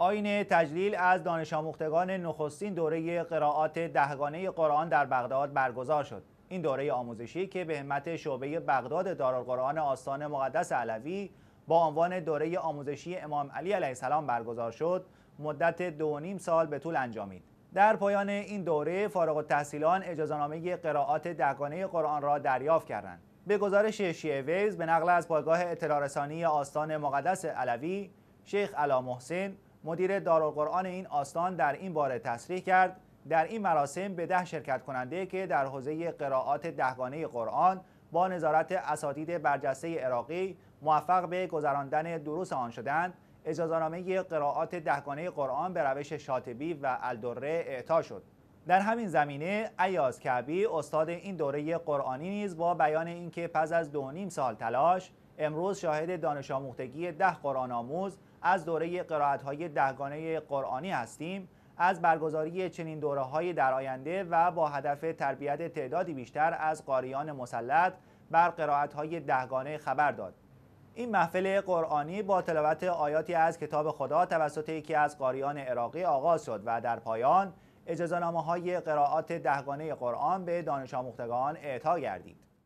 آین تجلیل از دانش آموختگان نخستین دوره قرائات دهگانه قرآن در بغداد برگزار شد. این دوره آموزشی که به همت شعبه بغداد دارالقرآن آستان مقدس علوی با عنوان دوره آموزشی امام علی علیه السلام برگزار شد، مدت دو نیم سال به طول انجامید. در پایان این دوره فارغ التحصیلان نامه قرائات دهگانه قرآن را دریافت کردند. به گزارش شیعه ویز به نقل از پایگاه اطلاع رسانی آستان مقدس علوی، شیخ علا محسن مدیر دارالقرآن این آستان در این باره تصریح کرد در این مراسم به ده شرکت کننده که در حوزه قرائات دهگانه قرآن با نظارت اساتید برجسته عراقی موفق به گذراندن دروس آن شدند اجازهنامه قرائات دهگانه قرآن به روش شاطبی و الدره اعطا شد در همین زمینه ایاز کعبی استاد این دوره قرآنی نیز با بیان اینکه پس از دو نیم سال تلاش امروز شاهد دانش آموختگی ده قرآن آموز از دوره های دهگانه قرآنی هستیم از برگزاری چنین دوره های در آینده و با هدف تربیت تعدادی بیشتر از قاریان مسلط بر قرائت های دهگانه خبر داد. این محفل قرآنی با تلاوت آیاتی از کتاب خدا توسط یکی از قاریان عراقی آغاز شد و در پایان اجازه های قرائات دهگانه قرآن به دانش آموختگان اعطا گردید.